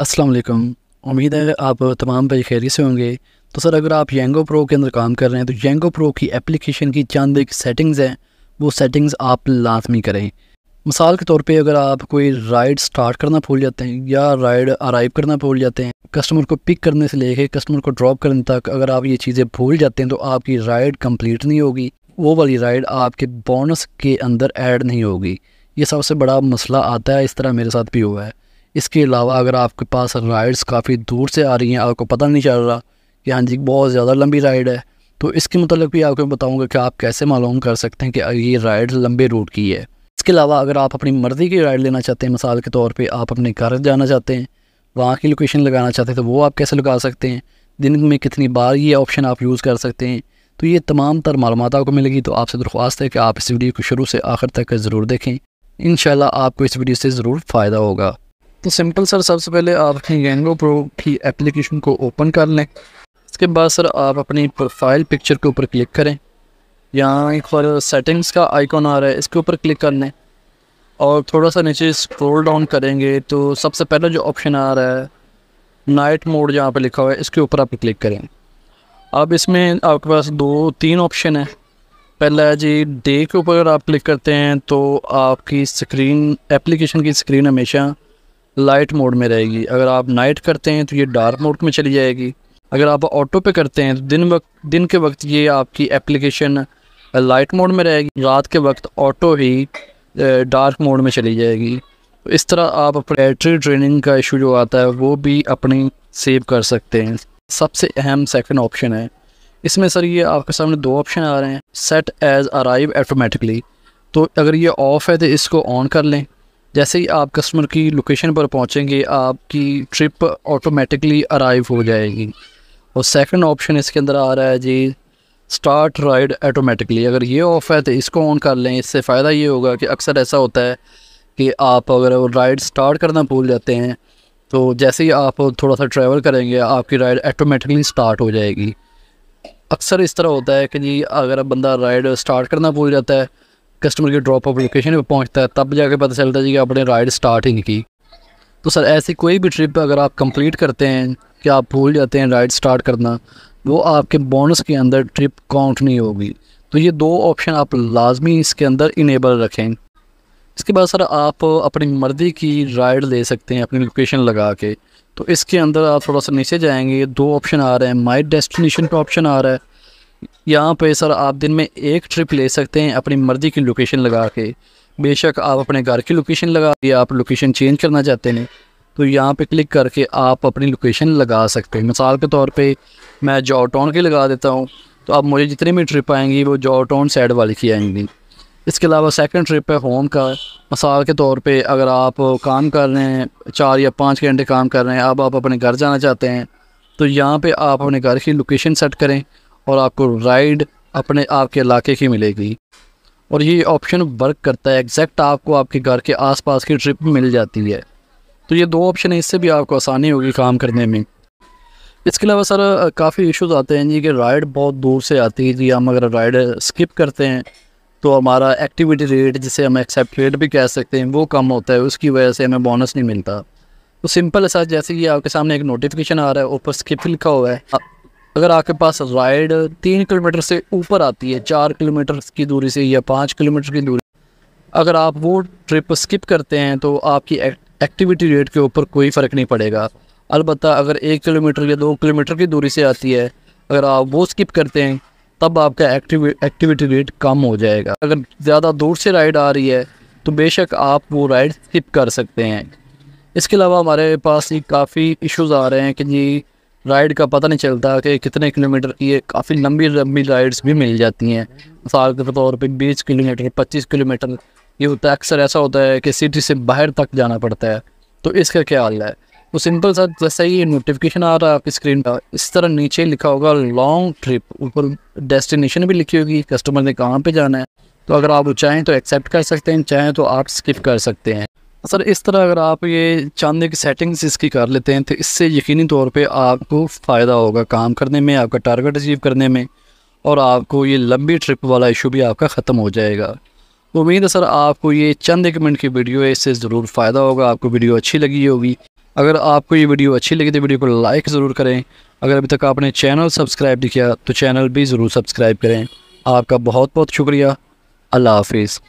अस्सलाम वालेकुम उम्मीद है आप तमाम भाई खैरी से होंगे तो सर अगर आप येंगो प्रो के अंदर काम कर रहे हैं तो येंगो प्रो की एप्लीकेशन की चंद एक सेटिंग्स हैं वो सेटिंग्स आप लाजमी करें मिसाल के तौर पे अगर आप कोई राइड स्टार्ट करना भूल जाते हैं या राइड अराइव करना भूल जाते हैं कस्टमर को पिक करने से लेके कस्टमर को ड्रॉप करने तक अगर आप ये चीज़ें भूल जाते हैं तो आपकी राइड कम्प्लीट नहीं होगी वो वाली राइड आपके बोनस के अंदर एड नहीं होगी ये सबसे बड़ा मसला आता है इस तरह मेरे साथ भी हुआ है इसके अलावा अगर आपके पास राइड्स काफ़ी दूर से आ रही हैं आपको पता नहीं चल रहा कि हाँ जी बहुत ज़्यादा लंबी राइड है तो इसके मतलब भी आपको बताऊँगा कि आप कैसे मालूम कर सकते हैं कि ये राइड लंबे रूट की है इसके अलावा अगर आप अपनी मर्ज़ी की राइड लेना चाहते हैं मिसाल के तौर पर आप अपने घर जाना चाहते हैं वहाँ की लोकेशन लगाना चाहते हैं तो वो आप कैसे लगा सकते हैं दिन में कितनी बार ये ऑप्शन आप यूज़ कर सकते हैं तो ये तमाम तर मालूम आपको मिलेगी तो आपसे दरख्वास्त है कि आप इस वीडियो को शुरू से आखिर तक ज़रूर देखें इन आपको इस वीडियो से ज़रूर फ़ायदा होगा तो सिंपल सर सबसे पहले आप अपनी गैंगो प्रो की एप्लीकेशन को ओपन कर लें इसके बाद सर आप अपनी प्रोफाइल पिक्चर के ऊपर क्लिक करें यहाँ एक बार सेटिंग्स का आइकॉन आ रहा है इसके ऊपर क्लिक कर लें और थोड़ा सा नीचे स्क्रॉल डाउन करेंगे तो सबसे पहला जो ऑप्शन आ रहा है नाइट मोड जहाँ पर लिखा हुआ है इसके ऊपर आप क्लिक करें अब इसमें आपके पास दो तीन ऑप्शन है पहला है जी डे के ऊपर आप क्लिक करते हैं तो आपकी स्क्रीन एप्लीकेशन की स्क्रीन हमेशा लाइट मोड में रहेगी अगर आप नाइट करते हैं तो ये डार्क मोड में चली जाएगी अगर आप ऑटो पे करते हैं तो दिन वक्त दिन के वक्त ये आपकी एप्लीकेशन लाइट मोड में रहेगी रात के वक्त ऑटो ही डार्क मोड में चली जाएगी तो इस तरह आप बैटरी ड्रेनिंग का इशू जो आता है वो भी अपनी सेव कर सकते हैं सबसे अहम सेकंड ऑप्शन है इसमें सर ये आपके सामने दो ऑप्शन आ रहे हैं सेट एज अराइव ऑटोमेटिकली तो अगर ये ऑफ़ है तो इसको ऑन कर लें जैसे ही आप कस्टमर की लोकेशन पर पहुंचेंगे आपकी ट्रिप ऑटोमेटिकली अराइव हो जाएगी और सेकंड ऑप्शन इसके अंदर आ रहा है जी स्टार्ट राइड ऑटोमेटिकली अगर ये ऑफ है तो इसको ऑन कर लें इससे फ़ायदा ये होगा कि अक्सर ऐसा होता है कि आप अगर राइड स्टार्ट करना भूल जाते हैं तो जैसे ही आप थोड़ा सा ट्रैवल करेंगे आपकी राइड ऑटोमेटिकली स्टार्ट हो जाएगी अक्सर इस तरह होता है कि जी अगर बंदा राइड स्टार्ट करना भूल जाता है कस्टमर की ड्रॉप ऑफ लोकेशन पर पहुँचता है तब जाके पता चलता है जी कि आपने राइड स्टार्ट ही नहीं की तो सर ऐसी कोई भी ट्रिप अगर आप कंप्लीट करते हैं कि आप भूल जाते हैं राइड स्टार्ट करना वो आपके बोनस के अंदर ट्रिप काउंट नहीं होगी तो ये दो ऑप्शन आप लाजमी इसके अंदर इनेबल रखें इसके बाद सर आप अपनी मर्ज़ी की राइड ले सकते हैं अपनी लोकेशन लगा के तो इसके अंदर आप थोड़ा सा नीचे जाएंगे दो ऑप्शन आ रहे हैं माई डेस्टिनेशन का ऑप्शन आ रहा है यहाँ पे सर आप दिन में एक ट्रिप ले सकते हैं अपनी मर्ज़ी की लोकेशन लगा के बेशक आप अपने घर की लोकेशन लगा के आप लोकेशन चेंज करना चाहते हैं तो यहाँ पे क्लिक करके आप अपनी लोकेशन लगा सकते हैं मिसाल के तौर पे मैं जॉ टाउन की लगा देता हूँ तो अब मुझे जितनी भी ट्रिप आएंगी वो जॉ टाउन साइड वाली की आएंगी इसके अलावा सेकंड ट्रिप है होम का मिसाल के तौर पे अगर आप काम कर रहे हैं चार या पाँच घंटे काम कर रहे हैं अब आप अपने घर जाना चाहते हैं तो यहाँ पर आप अपने घर की लोकेशन सेट करें और आपको राइड अपने आपके इलाके की मिलेगी और ये ऑप्शन वर्क करता है एग्जैक्ट आपको आपके घर के आसपास की ट्रिप मिल जाती है तो ये दो ऑप्शन है इससे भी आपको आसानी होगी काम करने में इसके अलावा सर काफ़ी इश्यूज आते हैं जी कि राइड बहुत दूर से आती है जी हम अगर राइड स्किप करते हैं तो हमारा एक्टिविटी रेट जिसे हम एक्सेप्ट रेट भी कह सकते हैं वो कम होता है उसकी वजह से हमें बोनस नहीं मिलता तो सिंपल सर जैसे कि आपके सामने एक नोटिफिकेशन आ रहा है ऊपर स्किप लिखा हुआ है अगर आपके पास राइड तीन किलोमीटर से ऊपर आती है चार किलोमीटर की दूरी से या पाँच किलोमीटर की दूरी अगर आप वो ट्रिप स्किप करते हैं तो आपकी एक्टिविटी रेट के ऊपर कोई फ़र्क नहीं पड़ेगा अलबत् अगर एक किलोमीटर या दो किलोमीटर की दूरी से आती है अगर आप वो स्किप करते हैं तब आपका एक्टिविटी रेट कम हो जाएगा अगर ज़्यादा दूर से राइड आ रही है तो बेशक आप वो राइड स्किप कर सकते हैं इसके अलावा हमारे पास ये काफ़ी इश्यूज़ आ रहे हैं कि जी राइड का पता नहीं चलता कि कितने किलोमीटर की काफ़ी लंबी लंबी राइड्स भी मिल जाती हैं मिसाल के तौर पर बीस किलोमीटर पच्चीस किलोमीटर ये होता है अक्सर ऐसा होता है कि सिटी से बाहर तक जाना पड़ता है तो इसका क्या हाल है तो सिंपल सा जैसे ही नोटिफिकेशन आ रहा है आपकी स्क्रीन पर इस तरह नीचे लिखा होगा लॉन्ग ट्रिप ऊपर डेस्टिनेशन भी लिखी होगी कस्टमर ने कहाँ पे जाना है तो अगर आप चाहें तो एक्सेप्ट कर सकते हैं चाहें तो आप स्किप कर सकते हैं सर इस तरह अगर आप ये चांदी की सेटिंग्स इसकी कर लेते हैं तो इससे यकीनी तौर पे आपको फ़ायदा होगा काम करने में आपका टारगेट अचीव करने में और आपको ये लंबी ट्रिप वाला इशू भी आपका ख़त्म हो जाएगा उम्मीद है सर आपको ये चंद एक मिनट की वीडियो है इससे ज़रूर फ़ायदा होगा आपको वीडियो अच्छी लगी होगी अगर आपको ये वीडियो अच्छी लगी तो वीडियो को लाइक ज़रूर करें अगर अभी तक आपने चैनल सब्सक्राइब नहीं किया तो चैनल भी ज़रूर सब्सक्राइब करें आपका बहुत बहुत शुक्रिया अल्लाह हाफिज़